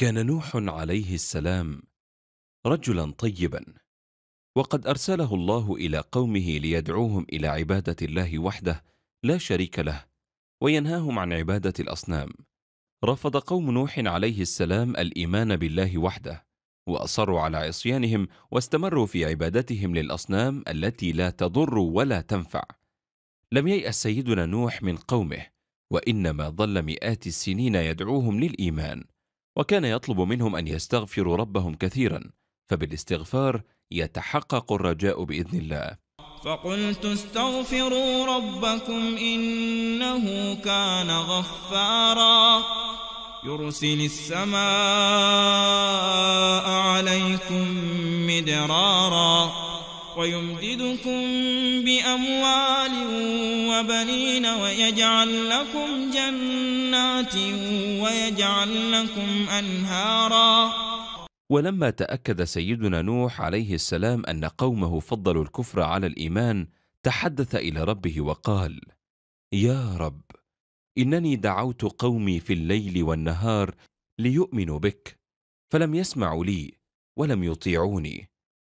كان نوح عليه السلام رجلا طيبا وقد ارسله الله الى قومه ليدعوهم الى عباده الله وحده لا شريك له وينهاهم عن عباده الاصنام رفض قوم نوح عليه السلام الايمان بالله وحده واصروا على عصيانهم واستمروا في عبادتهم للاصنام التي لا تضر ولا تنفع لم يياس سيدنا نوح من قومه وانما ظل مئات السنين يدعوهم للايمان وكان يطلب منهم أن يستغفروا ربهم كثيرا فبالاستغفار يتحقق الرجاء بإذن الله فقلت استغفروا ربكم إنه كان غفارا يرسل السماء عليكم مدرارا ويمددكم بأموال وبنين ويجعل لكم جنات ويجعل لكم أنهارا ولما تأكد سيدنا نوح عليه السلام أن قومه فضلوا الكفر على الإيمان تحدث إلى ربه وقال يا رب إنني دعوت قومي في الليل والنهار ليؤمنوا بك فلم يسمعوا لي ولم يطيعوني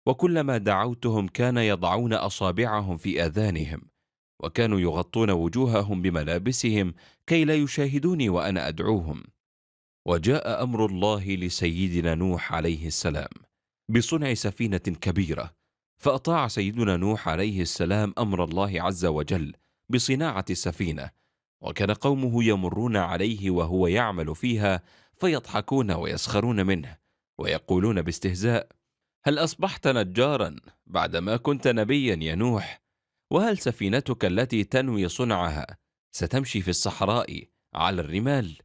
وكلما دعوتهم كان يضعون أصابعهم في آذانهم وكانوا يغطون وجوههم بملابسهم كي لا يشاهدوني وانا ادعوهم وجاء امر الله لسيدنا نوح عليه السلام بصنع سفينه كبيره فاطاع سيدنا نوح عليه السلام امر الله عز وجل بصناعه السفينه وكان قومه يمرون عليه وهو يعمل فيها فيضحكون ويسخرون منه ويقولون باستهزاء هل اصبحت نجارا بعدما كنت نبيا يا نوح وهل سفينتك التي تنوي صنعها ستمشي في الصحراء على الرمال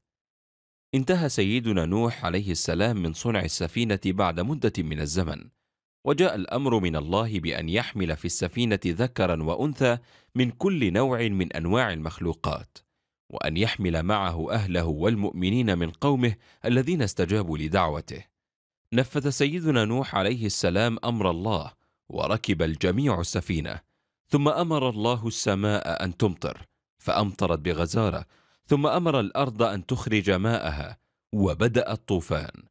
انتهى سيدنا نوح عليه السلام من صنع السفينه بعد مده من الزمن وجاء الامر من الله بان يحمل في السفينه ذكرا وانثى من كل نوع من انواع المخلوقات وان يحمل معه اهله والمؤمنين من قومه الذين استجابوا لدعوته نفذ سيدنا نوح عليه السلام امر الله وركب الجميع السفينه ثم امر الله السماء ان تمطر فامطرت بغزاره ثم امر الارض ان تخرج ماءها وبدا الطوفان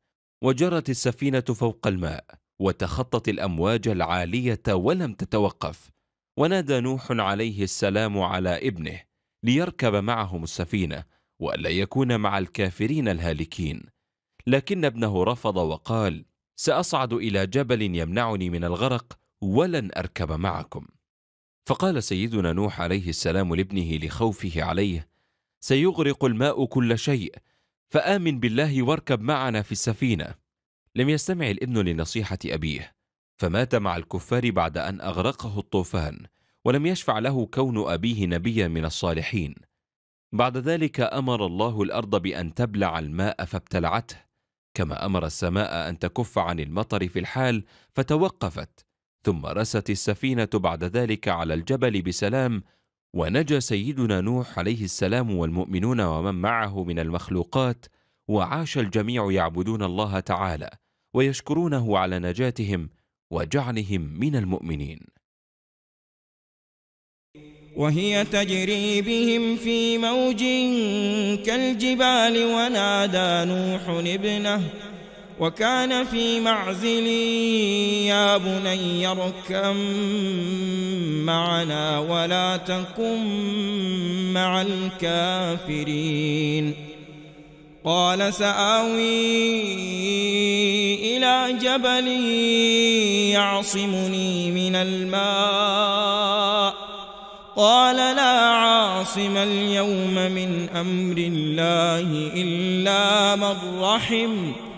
وجرت السفينه فوق الماء وتخطت الامواج العاليه ولم تتوقف ونادى نوح عليه السلام على ابنه ليركب معهم السفينه والا يكون مع الكافرين الهالكين لكن ابنه رفض وقال ساصعد الى جبل يمنعني من الغرق ولن اركب معكم فقال سيدنا نوح عليه السلام لابنه لخوفه عليه سيغرق الماء كل شيء فامن بالله واركب معنا في السفينه لم يستمع الابن لنصيحه ابيه فمات مع الكفار بعد ان اغرقه الطوفان ولم يشفع له كون ابيه نبيا من الصالحين بعد ذلك امر الله الارض بان تبلع الماء فابتلعته كما امر السماء ان تكف عن المطر في الحال فتوقفت ثم رست السفينة بعد ذلك على الجبل بسلام ونجا سيدنا نوح عليه السلام والمؤمنون ومن معه من المخلوقات وعاش الجميع يعبدون الله تعالى ويشكرونه على نجاتهم وجعلهم من المؤمنين وهي تجري بهم في موج كالجبال ونادى نوح ابنه وكان في معزل يا بني اركم معنا ولا تكن مع الكافرين قال سآوي إلى جبل يعصمني من الماء قال لا عاصم اليوم من أمر الله إلا من رحمه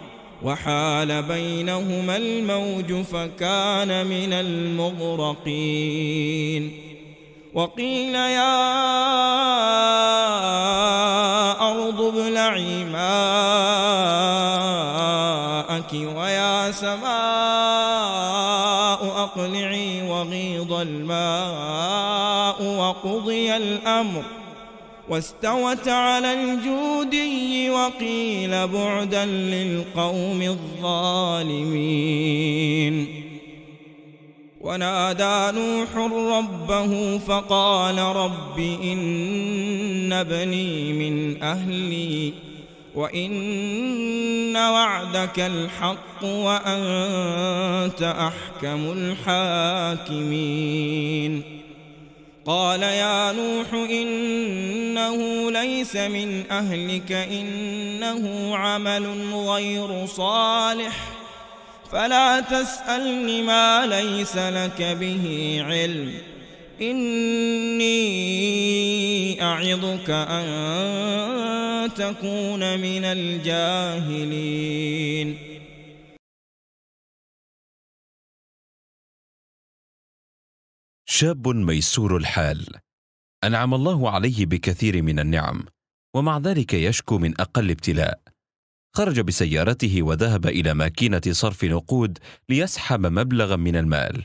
وحال بينهما الموج فكان من المغرقين وقيل يا أرض ابلعي ماءك ويا سماء أقلعي وغيض الماء وقضي الأمر واستوت على الجودي وقيل بعدا للقوم الظالمين ونادى نوح ربه فقال رب إن ابني من أهلي وإن وعدك الحق وأنت أحكم الحاكمين قال يا نوح إنه ليس من أهلك إنه عمل غير صالح فلا تسألني ما ليس لك به علم إني أعظك أن تكون من الجاهلين شاب ميسور الحال انعم الله عليه بكثير من النعم ومع ذلك يشكو من اقل ابتلاء خرج بسيارته وذهب الى ماكينه صرف نقود ليسحب مبلغا من المال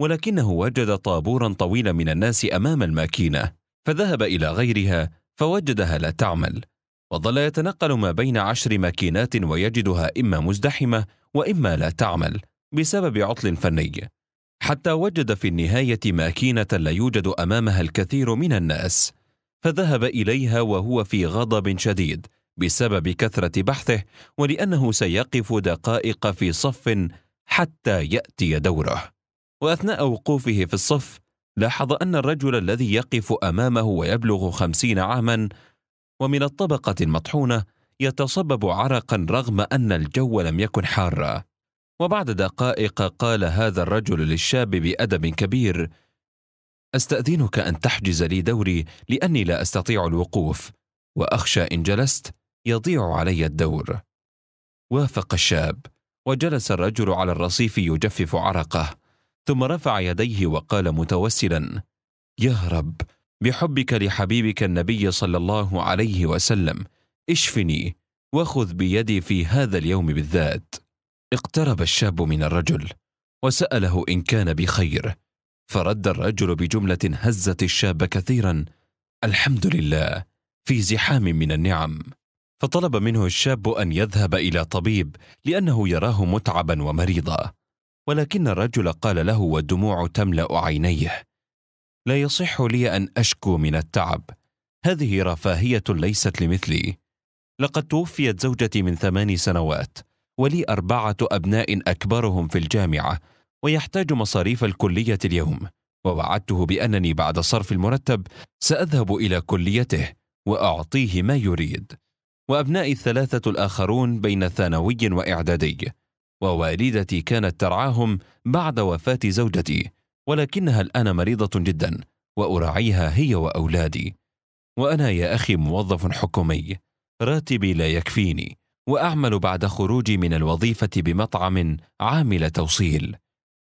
ولكنه وجد طابورا طويلا من الناس امام الماكينه فذهب الى غيرها فوجدها لا تعمل وظل يتنقل ما بين عشر ماكينات ويجدها اما مزدحمه واما لا تعمل بسبب عطل فني حتى وجد في النهاية ماكينة لا يوجد أمامها الكثير من الناس فذهب إليها وهو في غضب شديد بسبب كثرة بحثه ولأنه سيقف دقائق في صف حتى يأتي دوره وأثناء وقوفه في الصف لاحظ أن الرجل الذي يقف أمامه ويبلغ خمسين عاما ومن الطبقة المطحونة يتصبب عرقا رغم أن الجو لم يكن حارا وبعد دقائق قال هذا الرجل للشاب بادب كبير استاذنك ان تحجز لي دوري لاني لا استطيع الوقوف واخشى ان جلست يضيع علي الدور وافق الشاب وجلس الرجل على الرصيف يجفف عرقه ثم رفع يديه وقال متوسلا يا رب بحبك لحبيبك النبي صلى الله عليه وسلم اشفني وخذ بيدي في هذا اليوم بالذات اقترب الشاب من الرجل وساله ان كان بخير فرد الرجل بجمله هزت الشاب كثيرا الحمد لله في زحام من النعم فطلب منه الشاب ان يذهب الى طبيب لانه يراه متعبا ومريضا ولكن الرجل قال له والدموع تملا عينيه لا يصح لي ان اشكو من التعب هذه رفاهيه ليست لمثلي لقد توفيت زوجتي من ثمان سنوات ولي أربعة أبناء أكبرهم في الجامعة ويحتاج مصاريف الكلية اليوم ووعدته بأنني بعد صرف المرتب سأذهب إلى كليته وأعطيه ما يريد وأبنائي الثلاثة الآخرون بين ثانوي وإعدادي ووالدتي كانت ترعاهم بعد وفاة زوجتي ولكنها الآن مريضة جدا وأراعيها هي وأولادي وأنا يا أخي موظف حكومي راتبي لا يكفيني واعمل بعد خروجي من الوظيفه بمطعم عامل توصيل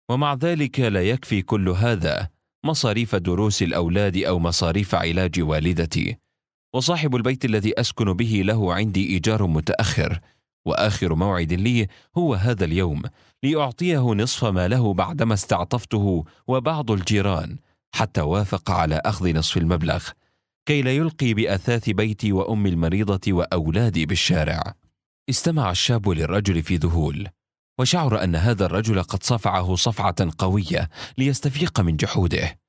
ومع ذلك لا يكفي كل هذا مصاريف دروس الاولاد او مصاريف علاج والدتي وصاحب البيت الذي اسكن به له عندي ايجار متاخر واخر موعد لي هو هذا اليوم لاعطيه نصف ما له بعدما استعطفته وبعض الجيران حتى وافق على اخذ نصف المبلغ كي لا يلقي باثاث بيتي وامي المريضه واولادي بالشارع استمع الشاب للرجل في ذهول وشعر ان هذا الرجل قد صفعه صفعه قويه ليستفيق من جحوده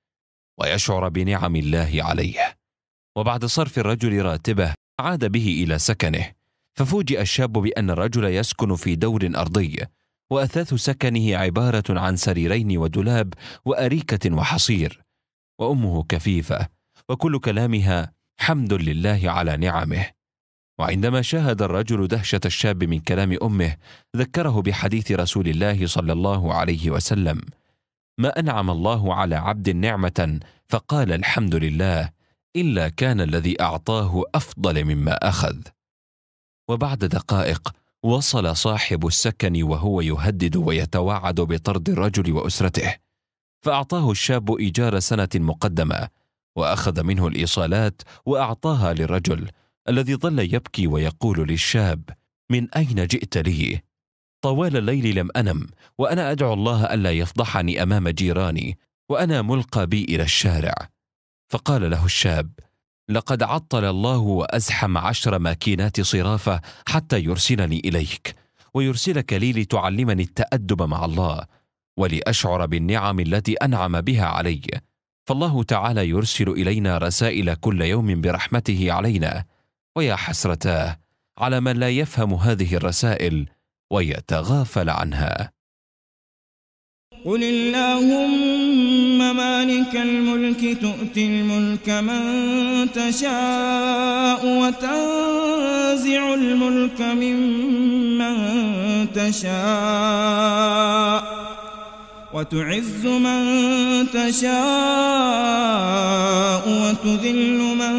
ويشعر بنعم الله عليه وبعد صرف الرجل راتبه عاد به الى سكنه ففوجئ الشاب بان الرجل يسكن في دور ارضي واثاث سكنه عباره عن سريرين ودولاب واريكه وحصير وامه كفيفه وكل كلامها حمد لله على نعمه وعندما شاهد الرجل دهشه الشاب من كلام امه ذكره بحديث رسول الله صلى الله عليه وسلم ما انعم الله على عبد نعمه فقال الحمد لله الا كان الذي اعطاه افضل مما اخذ وبعد دقائق وصل صاحب السكن وهو يهدد ويتوعد بطرد الرجل واسرته فاعطاه الشاب ايجار سنه مقدمه واخذ منه الايصالات واعطاها للرجل الذي ظل يبكي ويقول للشاب من اين جئت لي طوال الليل لم انم وانا ادعو الله الا يفضحني امام جيراني وانا ملقى بي الى الشارع فقال له الشاب لقد عطل الله وازحم عشر ماكينات صرافه حتى يرسلني اليك ويرسلك لي لتعلمني التادب مع الله ولاشعر بالنعم التي انعم بها علي فالله تعالى يرسل الينا رسائل كل يوم برحمته علينا ويا حسرتاه على من لا يفهم هذه الرسائل ويتغافل عنها قل اللهم مالك الملك تؤتي الملك من تشاء وتنزع الملك ممن تشاء وتعز من تشاء وتذل من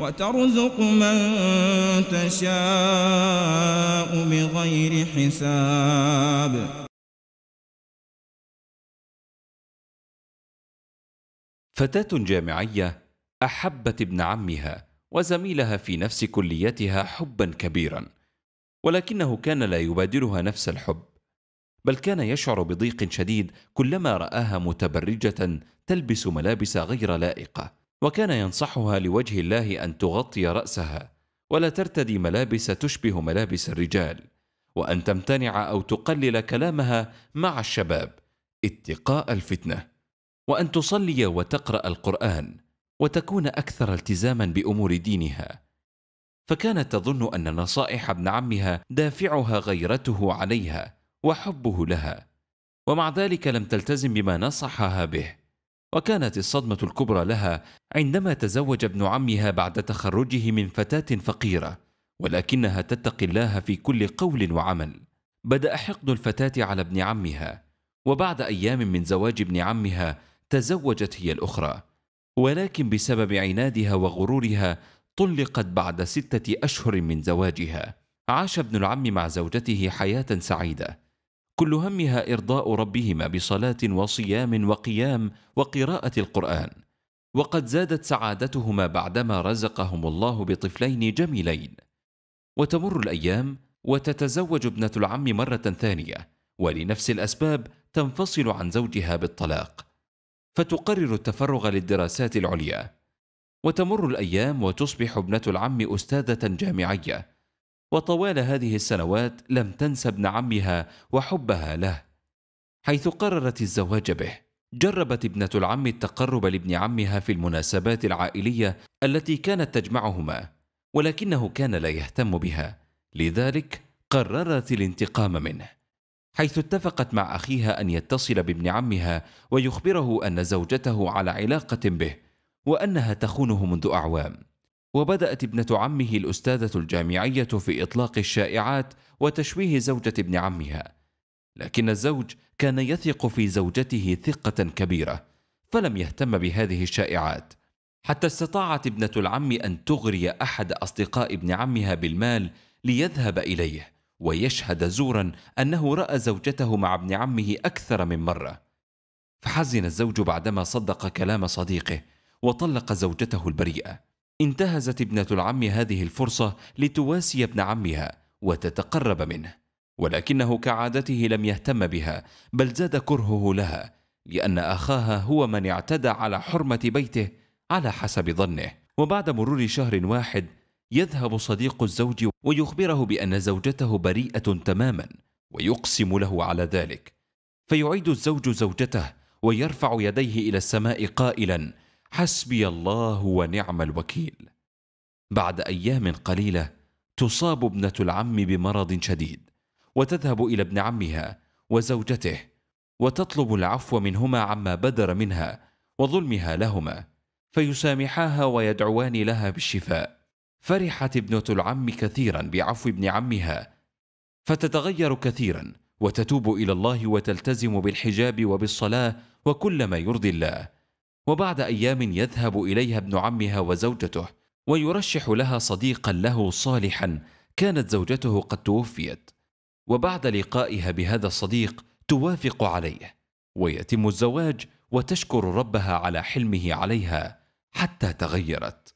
وترزق من تشاء بغير حساب فتاة جامعية أحبت ابن عمها وزميلها في نفس كليتها حبا كبيرا ولكنه كان لا يبادرها نفس الحب بل كان يشعر بضيق شديد كلما رآها متبرجة تلبس ملابس غير لائقة وكان ينصحها لوجه الله ان تغطي راسها ولا ترتدي ملابس تشبه ملابس الرجال وان تمتنع او تقلل كلامها مع الشباب اتقاء الفتنه وان تصلي وتقرا القران وتكون اكثر التزاما بامور دينها فكانت تظن ان نصائح ابن عمها دافعها غيرته عليها وحبه لها ومع ذلك لم تلتزم بما نصحها به وكانت الصدمة الكبرى لها عندما تزوج ابن عمها بعد تخرجه من فتاة فقيرة ولكنها تتقي الله في كل قول وعمل بدأ حقد الفتاة على ابن عمها وبعد أيام من زواج ابن عمها تزوجت هي الأخرى ولكن بسبب عنادها وغرورها طلقت بعد ستة أشهر من زواجها عاش ابن العم مع زوجته حياة سعيدة كل همها ارضاء ربهما بصلاه وصيام وقيام وقراءه القران وقد زادت سعادتهما بعدما رزقهم الله بطفلين جميلين وتمر الايام وتتزوج ابنه العم مره ثانيه ولنفس الاسباب تنفصل عن زوجها بالطلاق فتقرر التفرغ للدراسات العليا وتمر الايام وتصبح ابنه العم استاذه جامعيه وطوال هذه السنوات لم تنس ابن عمها وحبها له حيث قررت الزواج به جربت ابنة العم التقرب لابن عمها في المناسبات العائلية التي كانت تجمعهما ولكنه كان لا يهتم بها لذلك قررت الانتقام منه حيث اتفقت مع أخيها أن يتصل بابن عمها ويخبره أن زوجته على علاقة به وأنها تخونه منذ أعوام وبدأت ابنة عمه الأستاذة الجامعية في إطلاق الشائعات وتشويه زوجة ابن عمها، لكن الزوج كان يثق في زوجته ثقة كبيرة، فلم يهتم بهذه الشائعات، حتى استطاعت ابنة العم أن تغري أحد أصدقاء ابن عمها بالمال ليذهب إليه، ويشهد زورا أنه رأى زوجته مع ابن عمه أكثر من مرة. فحزن الزوج بعدما صدق كلام صديقه، وطلق زوجته البريئة. انتهزت ابنة العم هذه الفرصة لتواسي ابن عمها وتتقرب منه، ولكنه كعادته لم يهتم بها، بل زاد كرهه لها، لأن أخاها هو من اعتدى على حرمة بيته على حسب ظنه، وبعد مرور شهر واحد يذهب صديق الزوج ويخبره بأن زوجته بريئة تماما، ويقسم له على ذلك، فيعيد الزوج زوجته ويرفع يديه إلى السماء قائلا: حسبي الله ونعم الوكيل بعد ايام قليله تصاب ابنه العم بمرض شديد وتذهب الى ابن عمها وزوجته وتطلب العفو منهما عما بدر منها وظلمها لهما فيسامحاها ويدعوان لها بالشفاء فرحت ابنه العم كثيرا بعفو ابن عمها فتتغير كثيرا وتتوب الى الله وتلتزم بالحجاب وبالصلاه وكل ما يرضي الله وبعد ايام يذهب اليها ابن عمها وزوجته ويرشح لها صديقا له صالحا كانت زوجته قد توفيت وبعد لقائها بهذا الصديق توافق عليه ويتم الزواج وتشكر ربها على حلمه عليها حتى تغيرت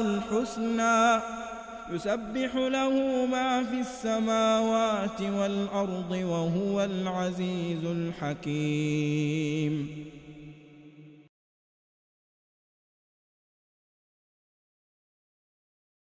الحسنى يسبح له ما في السماوات والأرض وهو العزيز الحكيم